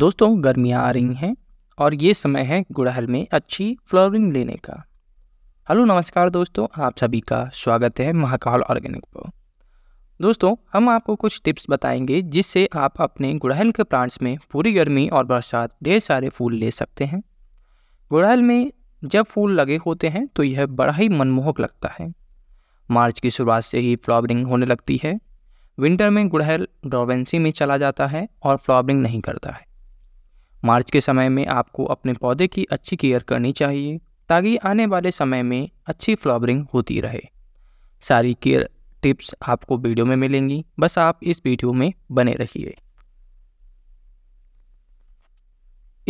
दोस्तों गर्मियाँ आ रही हैं और ये समय है गुड़हल में अच्छी फ्लोरिंग लेने का हेलो नमस्कार दोस्तों आप सभी का स्वागत है महाकाल ऑर्गेनिक पर दोस्तों हम आपको कुछ टिप्स बताएंगे जिससे आप अपने गुड़हल के प्लांट्स में पूरी गर्मी और बरसात ढेर सारे फूल ले सकते हैं गुड़हल में जब फूल लगे होते हैं तो यह बड़ा ही मनमोहक लगता है मार्च की शुरुआत से ही फ्लावरिंग होने लगती है विंटर में गुड़हल ड्रॉवेंसी में चला जाता है और फ्लावरिंग नहीं करता है मार्च के समय में आपको अपने पौधे की अच्छी केयर करनी चाहिए ताकि आने वाले समय में अच्छी फ्लावरिंग होती रहे सारी केयर टिप्स आपको वीडियो में मिलेंगी बस आप इस वीडियो में बने रहिए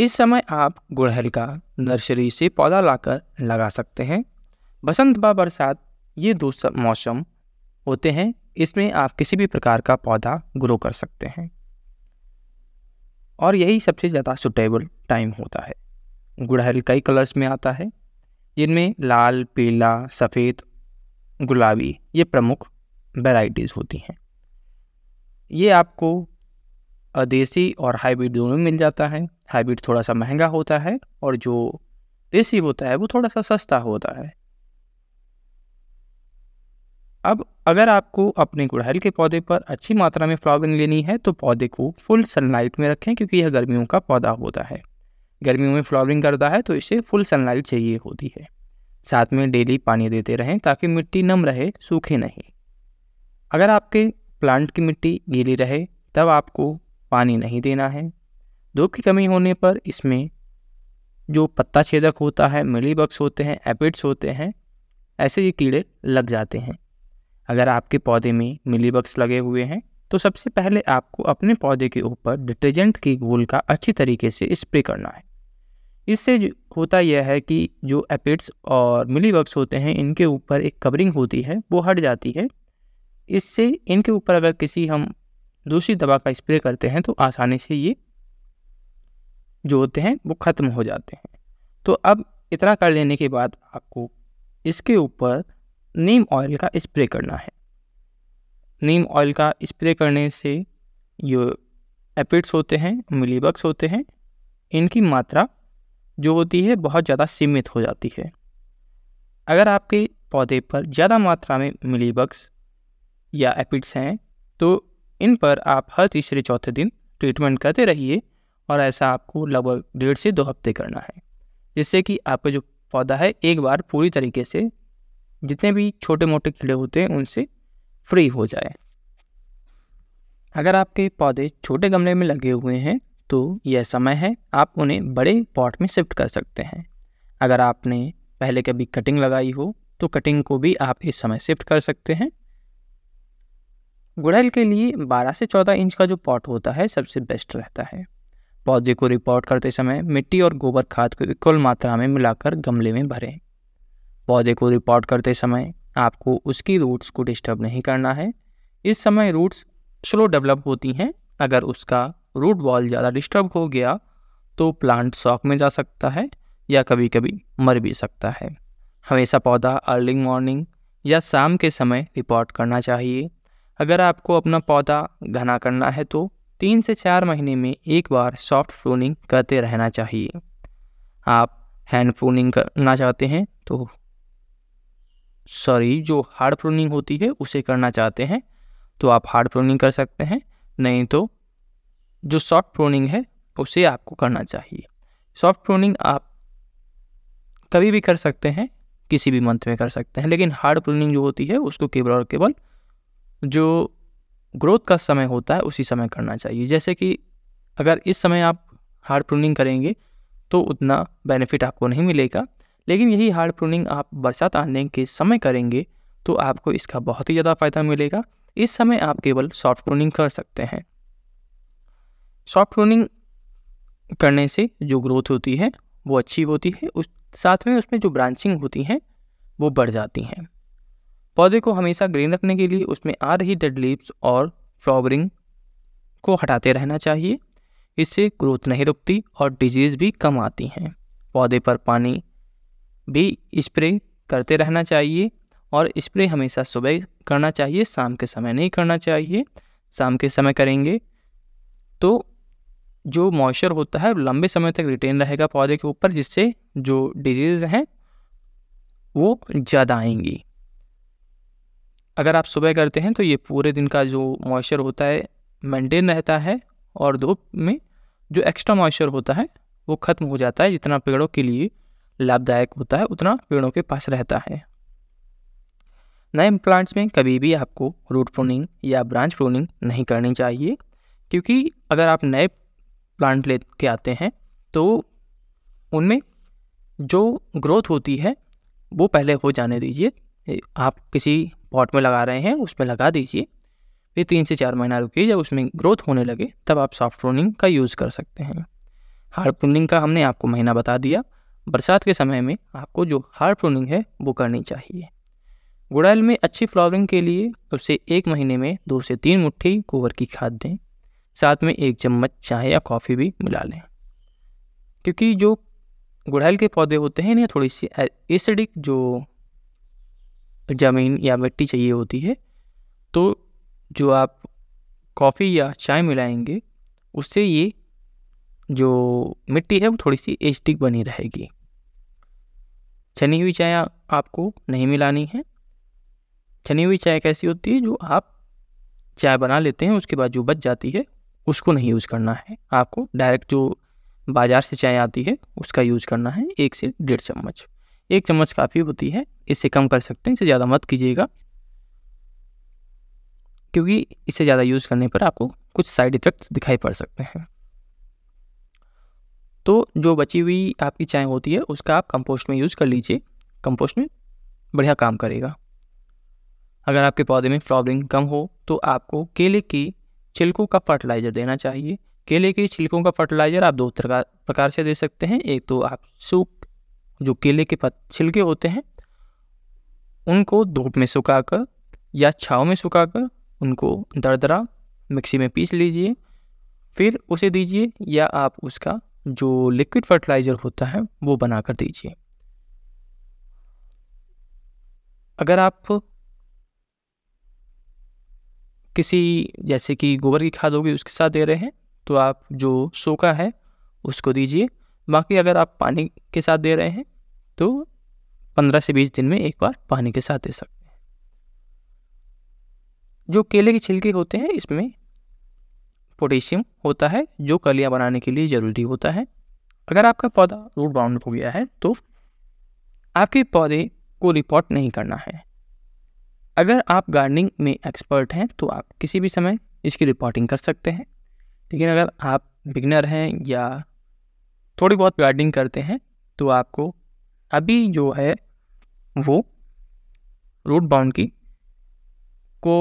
इस समय आप गुड़हल का नर्सरी से पौधा लाकर लगा सकते हैं बसंत व बरसात ये दो मौसम होते हैं इसमें आप किसी भी प्रकार का पौधा ग्रो कर सकते हैं और यही सबसे ज़्यादा सुटेबल टाइम होता है गुड़हल कई कलर्स में आता है जिनमें लाल पीला सफ़ेद गुलाबी ये प्रमुख वेराइटीज़ होती हैं ये आपको देसी और हाइब्रिड दोनों मिल जाता है हाइब्रिड थोड़ा सा महंगा होता है और जो देसी होता है वो थोड़ा सा सस्ता होता है अब अगर आपको अपने गुड़हल के पौधे पर अच्छी मात्रा में फ्लावरिंग लेनी है तो पौधे को फुल सनलाइट में रखें क्योंकि यह गर्मियों का पौधा होता है गर्मियों में फ्लावरिंग करता है तो इसे फुल सनलाइट चाहिए होती है साथ में डेली पानी देते रहें ताकि मिट्टी नम रहे सूखे नहीं अगर आपके प्लांट की मिट्टी गीली रहे तब आपको पानी नहीं देना है धूप की कमी होने पर इसमें जो पत्ता छेदक होता है मिली बक्स होते हैं एपिड्स होते हैं ऐसे ये कीड़े लग जाते हैं अगर आपके पौधे में मिलीबग्स लगे हुए हैं तो सबसे पहले आपको अपने पौधे के ऊपर डिटर्जेंट की घोल का अच्छी तरीके से स्प्रे करना है इससे होता यह है कि जो एपिड्स और मिलीबग्स होते हैं इनके ऊपर एक कवरिंग होती है वो हट जाती है इससे इनके ऊपर अगर किसी हम दूसरी दवा का स्प्रे करते हैं तो आसानी से ये जो होते हैं वो ख़त्म हो जाते हैं तो अब इतना कर लेने के बाद आपको इसके ऊपर नीम ऑयल का स्प्रे करना है नीम ऑयल का स्प्रे करने से जो एपिड्स होते हैं मिलीबक्स होते हैं इनकी मात्रा जो होती है बहुत ज़्यादा सीमित हो जाती है अगर आपके पौधे पर ज़्यादा मात्रा में मिलीबक्स या एपिड्स हैं तो इन पर आप हर तीसरे चौथे दिन ट्रीटमेंट करते रहिए और ऐसा आपको लगभग डेढ़ से दो हफ्ते करना है जिससे कि आपका जो पौधा है एक बार पूरी तरीके से जितने भी छोटे मोटे कीड़े होते हैं उनसे फ्री हो जाए अगर आपके पौधे छोटे गमले में लगे हुए हैं तो यह समय है आप उन्हें बड़े पॉट में शिफ्ट कर सकते हैं अगर आपने पहले कभी कटिंग लगाई हो तो कटिंग को भी आप इस समय शिफ्ट कर सकते हैं गुड़हल के लिए 12 से 14 इंच का जो पॉट होता है सबसे बेस्ट रहता है पौधे को रिपोर्ट करते समय मिट्टी और गोबर खाद को इक्वल मात्रा में मिलाकर गमले में भरें पौधे को रिपोर्ट करते समय आपको उसकी रूट्स को डिस्टर्ब नहीं करना है इस समय रूट्स स्लो डेवलप होती हैं अगर उसका रूट बॉल ज़्यादा डिस्टर्ब हो गया तो प्लांट शॉक में जा सकता है या कभी कभी मर भी सकता है हमेशा पौधा अर्ली मॉर्निंग या शाम के समय रिपोर्ट करना चाहिए अगर आपको अपना पौधा घना करना है तो तीन से चार महीने में एक बार सॉफ्ट प्रूनिंग करते रहना चाहिए आप हैंड प्रूनिंग करना चाहते हैं तो सॉरी जो हार्ड प्रोनिंग होती है उसे करना चाहते हैं तो आप हार्ड प्रोनिंग कर सकते हैं नहीं तो जो सॉफ्ट प्रोनिंग है उसे आपको करना चाहिए सॉफ्ट प्रोनिंग आप कभी भी कर सकते हैं किसी भी मंथ में कर सकते हैं लेकिन हार्ड प्रोनिंग जो होती है उसको केवल और केवल जो ग्रोथ का समय होता है उसी समय करना चाहिए जैसे कि अगर इस समय आप हार्ड प्रोनिंग करेंगे तो उतना बेनिफिट आपको नहीं मिलेगा लेकिन यही हार्ड प्रूनिंग आप बरसात आने के समय करेंगे तो आपको इसका बहुत ही ज़्यादा फ़ायदा मिलेगा इस समय आप केवल सॉफ्ट प्रूनिंग कर सकते हैं सॉफ्ट प्रूनिंग करने से जो ग्रोथ होती है वो अच्छी होती है उस साथ में उसमें जो ब्रांचिंग होती हैं वो बढ़ जाती हैं पौधे को हमेशा ग्रीन रखने के लिए उसमें आ रही डेड लीव्स और फ्लावरिंग को हटाते रहना चाहिए इससे ग्रोथ नहीं रुकती और डिजीज़ भी कम आती हैं पौधे पर पानी भी स्प्रे करते रहना चाहिए और स्प्रे हमेशा सुबह करना चाहिए शाम के समय नहीं करना चाहिए शाम के समय करेंगे तो जो मॉइस्चर होता है लंबे समय तक रिटेन रहेगा पौधे के ऊपर जिससे जो डिजीज़ हैं वो ज़्यादा आएंगी अगर आप सुबह करते हैं तो ये पूरे दिन का जो मॉइस्चर होता है मेंटेन रहता है और धूप में जो एक्स्ट्रा मॉइस्चर होता है वो ख़त्म हो जाता है जितना पेड़ों के लिए लाभदायक होता है उतना पेड़ों के पास रहता है नए प्लांट्स में कभी भी आपको रूट प्रोनिंग या ब्रांच प्रोनिंग नहीं करनी चाहिए क्योंकि अगर आप नए प्लांट ले के आते हैं तो उनमें जो ग्रोथ होती है वो पहले हो जाने दीजिए आप किसी पॉट में लगा रहे हैं उसमें लगा दीजिए फिर तीन से चार महीना रुकिए जब उसमें ग्रोथ होने लगे तब आप सॉफ्ट प्रोनिंग का यूज़ कर सकते हैं हार्ड प्रोनिंग का हमने आपको महीना बता दिया बरसात के समय में आपको जो हार्ड प्रूनिंग है वो करनी चाहिए गुड़ैल में अच्छी फ्लावरिंग के लिए उसे एक महीने में दो से तीन मुट्ठी गोबर की खाद दें साथ में एक चम्मच चाय या कॉफ़ी भी मिला लें क्योंकि जो गुड़हल के पौधे होते हैं इन्हें थोड़ी सी एसिडिक जो ज़मीन या मिट्टी चाहिए होती है तो जो आप कॉफ़ी या चाय मिलाएंगे उससे ये जो मिट्टी है वो थोड़ी सी एस्टिक बनी रहेगी छनी हुई चाय आपको नहीं मिलानी है छनी हुई चाय कैसी होती है जो आप चाय बना लेते हैं उसके बाद जो बच जाती है उसको नहीं यूज़ करना है आपको डायरेक्ट जो बाज़ार से चाय आती है उसका यूज़ करना है एक से डेढ़ चम्मच एक चम्मच काफ़ी होती है इससे कम कर सकते हैं इसे ज़्यादा मत कीजिएगा क्योंकि इससे ज़्यादा यूज़ करने पर आपको कुछ साइड इफ़ेक्ट्स दिखाई पड़ सकते हैं तो जो बची हुई आपकी चाय होती है उसका आप कंपोस्ट में यूज़ कर लीजिए कंपोस्ट में बढ़िया काम करेगा अगर आपके पौधे में फ्लावरिंग कम हो तो आपको केले के छिलकों का फर्टिलाइज़र देना चाहिए केले के छिलकों का फर्टिलाइज़र आप दो प्रकार से दे सकते हैं एक तो आप सूख जो केले के छिलके होते हैं उनको धूप में सुखाकर या छाव में सुखाकर उनको दरदरा मिक्सी में पीस लीजिए फिर उसे दीजिए या आप उसका जो लिक्विड फर्टिलाइज़र होता है वो बना कर दीजिए अगर आप किसी जैसे कि गोबर की खाद होगी उसके साथ दे रहे हैं तो आप जो सोखा है उसको दीजिए बाकी अगर आप पानी के साथ दे रहे हैं तो पंद्रह से बीस दिन में एक बार पानी के साथ दे सकते हैं जो केले के छिलके होते हैं इसमें पोटेशियम होता है जो कलिया बनाने के लिए ज़रूरी होता है अगर आपका पौधा रूट बाउंड हो गया है तो आपके पौधे को रिपोर्ट नहीं करना है अगर आप गार्डनिंग में एक्सपर्ट हैं तो आप किसी भी समय इसकी रिपोर्टिंग कर सकते हैं लेकिन अगर आप बिगनर हैं या थोड़ी बहुत गार्डनिंग करते हैं तो आपको अभी जो है वो रूट बाउंड की को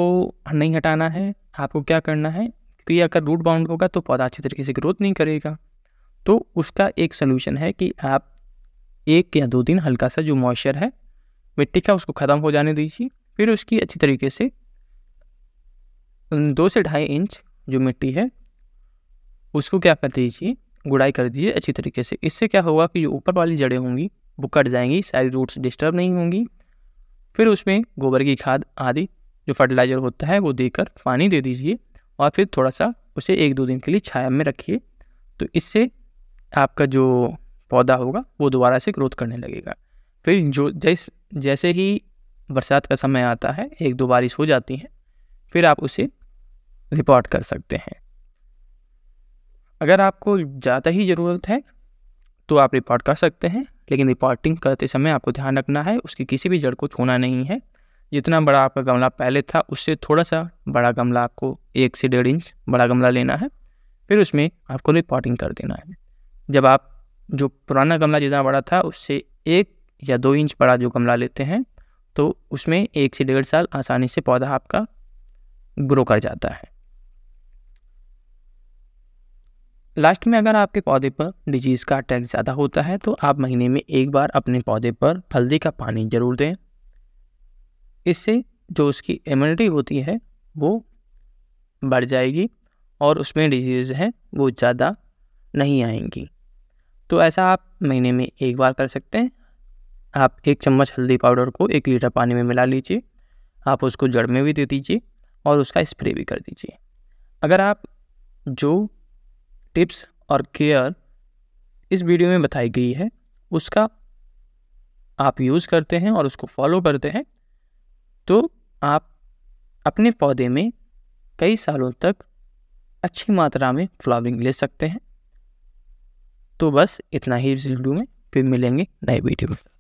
नहीं हटाना है आपको क्या करना है क्योंकि अगर रूट बाउंड होगा तो पौधा अच्छी तरीके से ग्रोथ नहीं करेगा तो उसका एक सलूशन है कि आप एक या दो दिन हल्का सा जो मॉइस्चर है मिट्टी का उसको ख़त्म हो जाने दीजिए फिर उसकी अच्छी तरीके से दो से ढाई इंच जो मिट्टी है उसको क्या कर दीजिए गुड़ाई कर दीजिए अच्छी तरीके से इससे क्या होगा कि जो ऊपर वाली जड़ें होंगी वो कट जाएंगी सारी रूट्स डिस्टर्ब नहीं होंगी फिर उसमें गोबर की खाद आदि जो फर्टिलाइज़र होता है वो देकर पानी दे दीजिए और फिर थोड़ा सा उसे एक दो दिन के लिए छाया में रखिए तो इससे आपका जो पौधा होगा वो दोबारा से ग्रोथ करने लगेगा फिर जो जैस जैसे ही बरसात का समय आता है एक दो बारिश हो जाती है फिर आप उसे रिपोर्ट कर सकते हैं अगर आपको ज़्यादा ही ज़रूरत है तो आप रिपोर्ट कर सकते हैं लेकिन रिपोर्टिंग करते समय आपको ध्यान रखना है उसकी किसी भी जड़ को छूना नहीं है जितना बड़ा आपका गमला पहले था उससे थोड़ा सा बड़ा गमला आपको एक से डेढ़ इंच बड़ा गमला लेना है फिर उसमें आपको रिपॉटिंग कर देना है जब आप जो पुराना गमला जितना बड़ा था उससे एक या दो इंच बड़ा जो गमला लेते हैं तो उसमें एक से डेढ़ साल आसानी से पौधा आपका ग्रो कर जाता है लास्ट में अगर आपके पौधे पर डिजीज़ का अटैक ज़्यादा होता है तो आप महीने में एक बार अपने पौधे पर हल्दी का पानी ज़रूर दें इससे जो उसकी इम्यूनिटी होती है वो बढ़ जाएगी और उसमें डिजीज़ हैं वो ज़्यादा नहीं आएंगी तो ऐसा आप महीने में एक बार कर सकते हैं आप एक चम्मच हल्दी पाउडर को एक लीटर पानी में मिला लीजिए आप उसको जड़ में भी दे दीजिए और उसका स्प्रे भी कर दीजिए अगर आप जो टिप्स और केयर इस वीडियो में बताई गई है उसका आप यूज़ करते हैं और उसको फॉलो करते हैं तो आप अपने पौधे में कई सालों तक अच्छी मात्रा में फ्लावरिंग ले सकते हैं तो बस इतना ही इस वीडियो में फिर मिलेंगे नए वीडियो में